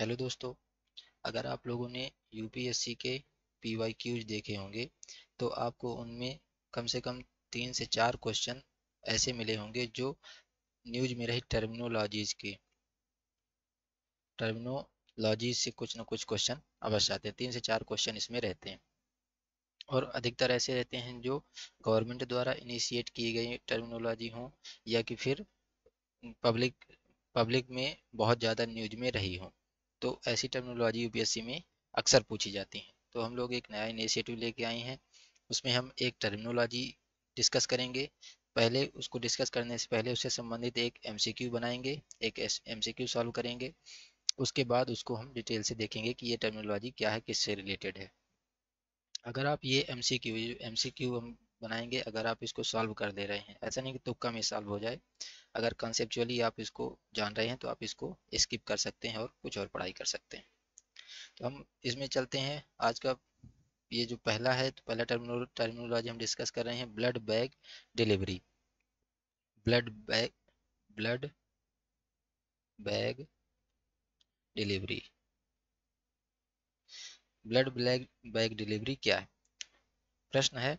hello दोस्तों अगर आप लोगों ने यूपीएससी के पी वाई क्यूज देखे होंगे तो आपको उनमें कम से कम तीन से चार क्वेश्चन ऐसे मिले होंगे जो न्यूज में रही टर्मिनोलॉजीज के टर्मिनोलॉजीज से कुछ ना कुछ क्वेश्चन अवश्य आते हैं तीन से चार क्वेश्चन इसमें रहते हैं और अधिकतर ऐसे रहते हैं जो गवर्नमेंट द्वारा इनिशिएट की गई टर्मिनोलॉजी हो या कि फिर पब्लिक पब्लिक में बहुत ज़्यादा न्यूज में रही हो तो ऐसी टर्मिनोलॉजी यूपीएससी में अक्सर पूछी जाती है तो हम लोग एक नया इनिशिएटिव लेके आए हैं उसमें हम एक टर्मिनोलॉजी डिस्कस करेंगे पहले उसको डिस्कस करने से पहले उससे संबंधित एक एम बनाएंगे एक एमसीक्यू सॉल्व करेंगे उसके बाद उसको हम डिटेल से देखेंगे कि ये टर्मिनोलॉजी क्या है किससे रिलेटेड है अगर आप ये M C Q M C Q हम बनाएंगे अगर आप इसको सॉल्व कर दे रहे हैं ऐसा नहीं कि तुक्का में सॉल्व हो जाए अगर कंसेप्चुअली आप इसको जान रहे हैं तो आप इसको स्किप कर सकते हैं और कुछ और पढ़ाई कर सकते हैं तो हम इसमें चलते हैं आज का ये जो पहला है तो पहला टर्मिनो टर्मिनोलॉजी हम डिस्कस कर रहे हैं blood bag delivery blood bag blood bag delivery blood bag bag delivery क्या है प्रश्न है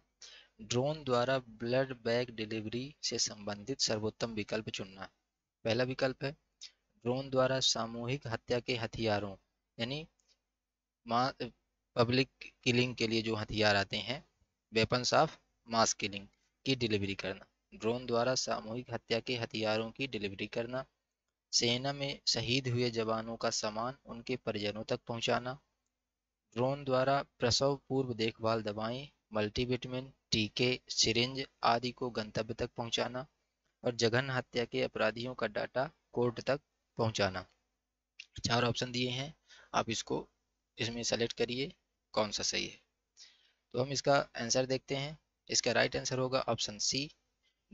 ड्रोन द्वारा ब्लड बैग डिलीवरी से संबंधित सर्वोत्तम विकल्प चुनना पहला विकल्प है ड्रोन द्वारा सामूहिक हत्या के हथियारों यानी पब्लिक किलिंग के लिए जो हथियार आते हैं वेपन्स ऑफ मास किलिंग की डिलीवरी करना ड्रोन द्वारा सामूहिक हत्या के हथियारों की डिलीवरी करना सेना में शहीद हुए जवानों का सामान उनके परिजनों तक पहुंचाना ड्रोन द्वारा प्रसव पूर्व देखभाल दवाएं मल्टीविटमिन टीके सिरिंज आदि को गंतव्य तक पहुंचाना और जघन हत्या के अपराधियों का डाटा कोर्ट तक पहुंचाना चार ऑप्शन दिए हैं आप इसको इसमें सेलेक्ट करिए कौन सा सही है तो हम इसका आंसर देखते हैं इसका राइट आंसर होगा ऑप्शन सी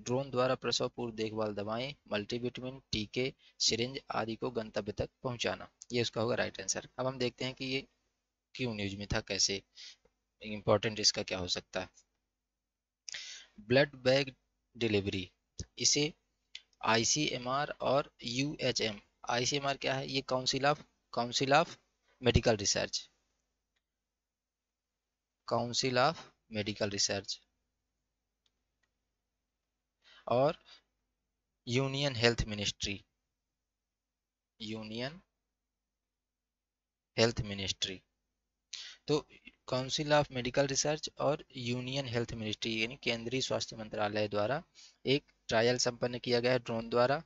ड्रोन द्वारा प्रसव पूर्व देखभाल दवाएं मल्टीविटामिन टीके सिरिंज आदि को गंतव्य तक पहुंचाना ये उसका होगा राइट आंसर अब हम देखते हैं कि ये क्यों न्यूज में था कैसे इम्पोर्टेंट इसका क्या हो सकता है ब्लड बैग डिलीवरी इसे आईसीएमआर और यूएचएम आईसीएमआर क्या है ये council of council of medical research council of medical research और union health ministry union health ministry तो काउंसिल ऑफ मेडिकल रिसर्च और यूनियन हेल्थ मिनिस्ट्री यानी केंद्रीय स्वास्थ्य मंत्रालय द्वारा एक ट्रायल संपन्न किया गया ड्रोन द्वारा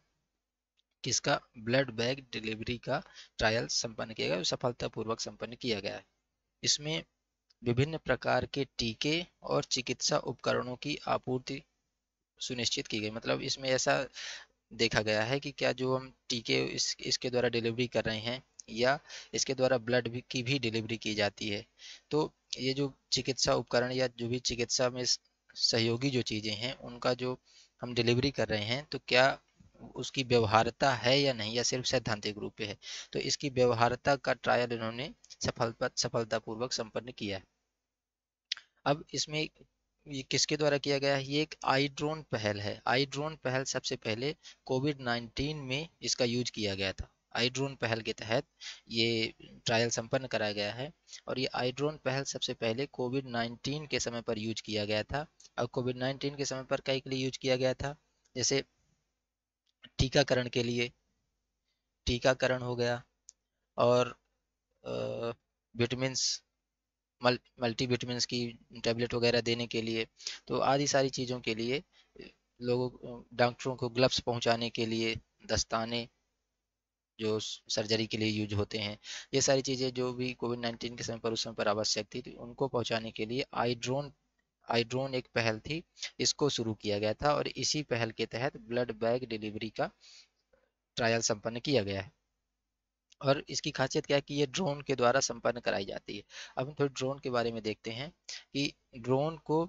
किसका ब्लड बैग डिलीवरी का ट्रायल संपन्न किया गया सफलतापूर्वक संपन्न किया गया इसमें विभिन्न प्रकार के टीके और चिकित्सा उपकरणों की आपूर्ति सुनिश्चित की गई मतलब इसमें ऐसा देखा गया है कि क्या जो हम टीके इस इसके द्वारा डिलीवरी कर रहे हैं या इसके द्वारा ब्लड भी की भी डिलीवरी की जाती है तो ये जो चिकित्सा उपकरण या जो भी चिकित्सा में सहयोगी जो चीज़ें हैं उनका जो हम डिलीवरी कर रहे हैं तो क्या उसकी व्यवहारता है या नहीं या सिर्फ सैद्धांतिक रूप है तो इसकी व्यवहारता का ट्रायल इन्होंने सफलता सफलतापूर्वक संपन्न किया है अब इसमें ये किसके द्वारा किया गया है ये एक आई ड्रोन पहल है आई ड्रोन पहल सबसे पहले कोविड 19 में इसका यूज किया गया था आईड्रोन पहल के तहत ये ट्रायल संपन्न कराया गया है और ये आईड्रोन पहल सबसे पहले कोविड 19 के समय पर यूज किया गया था और कोविड 19 के समय पर कई के लिए यूज किया गया था जैसे टीकाकरण के लिए टीकाकरण हो गया और विटामिन्स मल, मल्टी विटामिन्स की टैबलेट वगैरह देने के लिए तो आदि सारी चीज़ों के लिए लोगों डॉक्टरों को ग्लव्स पहुंचाने के लिए दस्ताने जो सर्जरी के लिए यूज होते हैं ये सारी चीज़ें जो भी कोविड नाइन्टीन के समय पर उस समय पर आवश्यक थी तो उनको पहुंचाने के लिए आई ड्रोन आई ड्रोन एक पहल थी इसको शुरू किया गया था और इसी पहल के तहत ब्लड बैग डिलीवरी का ट्रायल संपन्न किया गया है और इसकी खासियत क्या है कि ये ड्रोन के द्वारा संपन्न कराई जाती है अब हम थोड़ी ड्रोन के बारे में देखते हैं कि ड्रोन को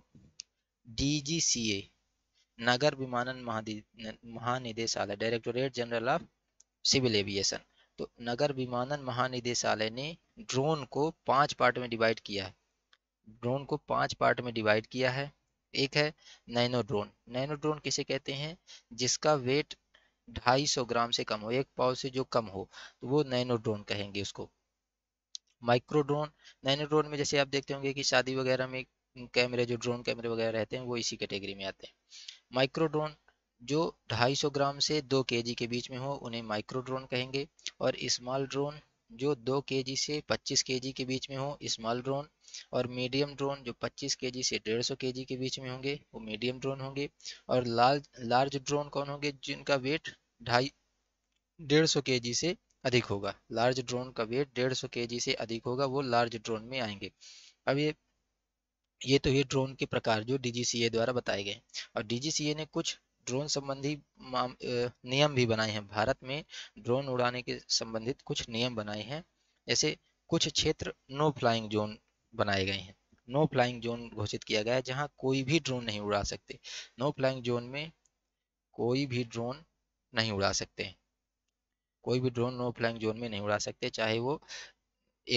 डी नगर विमानन महानिदेशालय directorate general of civil aviation तो नगर विमानन महानिदेशालय ने ड्रोन को पांच पार्ट में डिवाइड किया है ड्रोन को पांच पार्ट में डिवाइड किया है एक है नैनो ड्रोन नैनो ड्रोन किसे कहते हैं जिसका वेट 250 ग्राम से कम हो एक पाव से जो कम हो तो वो नैनो ड्रोन कहेंगे उसको माइक्रो ड्रोन नैनो ड्रोन में जैसे आप देखते होंगे कि शादी वगैरह में कैमरे जो ड्रोन कैमरे वगैरह रहते हैं वो इसी कैटेगरी में आते हैं माइक्रो ड्रोन जो 250 ग्राम से 2 के के बीच में हो उन्हें माइक्रो ड्रोन कहेंगे और स्मॉल ड्रोन जो 2 के से 25 के के बीच में हो स्मॉल ड्रोन और मीडियम ड्रोन जो 25 के से 150 सौ के के बीच में होंगे वो मीडियम ड्रोन होंगे और लार्ज लार्ज ड्रोन कौन होंगे जिनका वेट ढाई डेढ़ सौ के जी से अधिक होगा लार्ज ड्रोन का वेट डेढ़ सौ के जी से अधिक होगा वो लार्ज ड्रोन में आएंगे अब ये ये तो ये ड्रोन के प्रकार जो डीजीसीए द्वारा बताए गए और डीजीसीए ने कुछ ड्रोन संबंधी नियम भी बनाए हैं भारत में ड्रोन उड़ाने के संबंधित कुछ नियम बनाए हैं जैसे कुछ क्षेत्र नो फ्लाइंग जोन बनाए गए हैं नो फ्लाइंग जोन घोषित किया गया है जहां कोई भी ड्रोन नहीं उड़ा सकते नो फ्लाइंग जोन में कोई भी ड्रोन नहीं उड़ा सकते कोई भी ड्रोन नो फ्लाइंग जोन में नहीं उड़ा सकते चाहे वो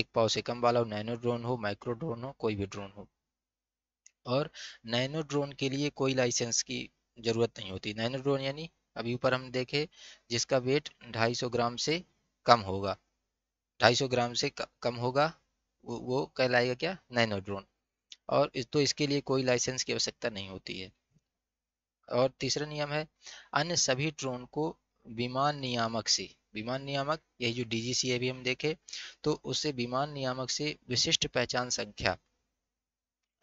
एक पाव से कम वाला हो नैनो ड्रोन हो माइक्रो ड्रोन हो कोई भी ड्रोन हो और नैनो ड्रोन के लिए कोई लाइसेंस की ज़रूरत नहीं होती नैनो ड्रोन यानी अभी ऊपर हम देखे जिसका वेट 250 ग्राम से कम होगा 250 ग्राम से कम होगा वो, वो कहलाएगा क्या नैनो ड्रोन और इस तो इसके लिए कोई लाइसेंस की आवश्यकता नहीं होती है और तीसरा नियम है अन्य सभी ड्रोन को विमान नियामक से विमान नियामक यही जो डीजीसी है भी हम देखे तो उससे विमान नियामक से विशिष्ट पहचान संख्या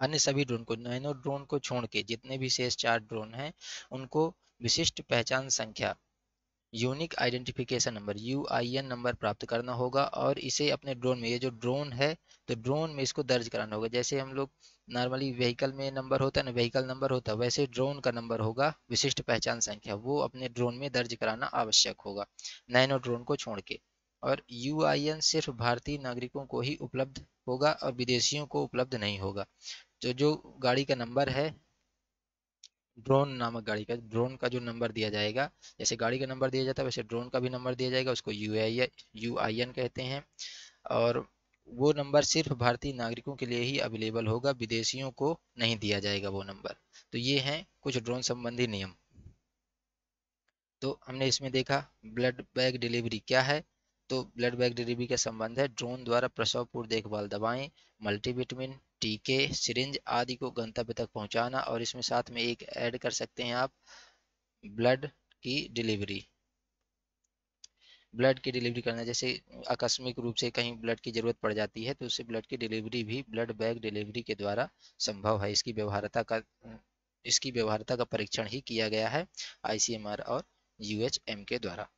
अन्य सभी ड्रोन को नैनो ड्रोन को छोड़ के जितने भी शेष चार ड्रोन हैं उनको विशिष्ट पहचान संख्या unique identification number U I N number प्राप्त करना होगा और इसे अपने ड्रोन में ये जो ड्रोन है तो ड्रोन में इसको दर्ज कराना होगा जैसे हम लोग नॉर्मली व्हीकल में नंबर होता है ना व्हीकल नंबर होता है वैसे ड्रोन का नंबर होगा विशिष्ट पहचान संख्या वो अपने ड्रोन में दर्ज कराना आवश्यक होगा नैनो ड्रोन को छोड़ के और यू सिर्फ भारतीय नागरिकों को ही उपलब्ध होगा और विदेशियों को उपलब्ध नहीं होगा जो तो जो गाड़ी का नंबर है ड्रोन नामक गाड़ी का ड्रोन का जो नंबर दिया जाएगा जैसे गाड़ी का नंबर दिया जाता है वैसे ड्रोन का भी नंबर दिया जाएगा उसको U I U I N कहते हैं और वो नंबर सिर्फ भारतीय नागरिकों के लिए ही अवेलेबल होगा विदेशियों को नहीं दिया जाएगा वो नंबर तो ये हैं कुछ ड्रोन संबंधी नियम तो हमने इसमें देखा ब्लड बैग डिलीवरी क्या है तो ब्लड बैग डिलीवरी का संबंध है ड्रोन द्वारा प्रसवपूर्ण देखभाल दवाएं मल्टीविटामिन टीके सिरिंज आदि को गंतव्य तक पहुंचाना और इसमें साथ में एक ऐड कर सकते हैं आप ब्लड की डिलीवरी ब्लड की डिलीवरी करना जैसे आकस्मिक रूप से कहीं ब्लड की जरूरत पड़ जाती है तो उससे ब्लड की डिलीवरी भी ब्लड बैग डिलीवरी के द्वारा संभव है इसकी व्यवहारता का इसकी व्यवहारता का परीक्षण ही किया गया है आईसीएमआर और यूएचएम के द्वारा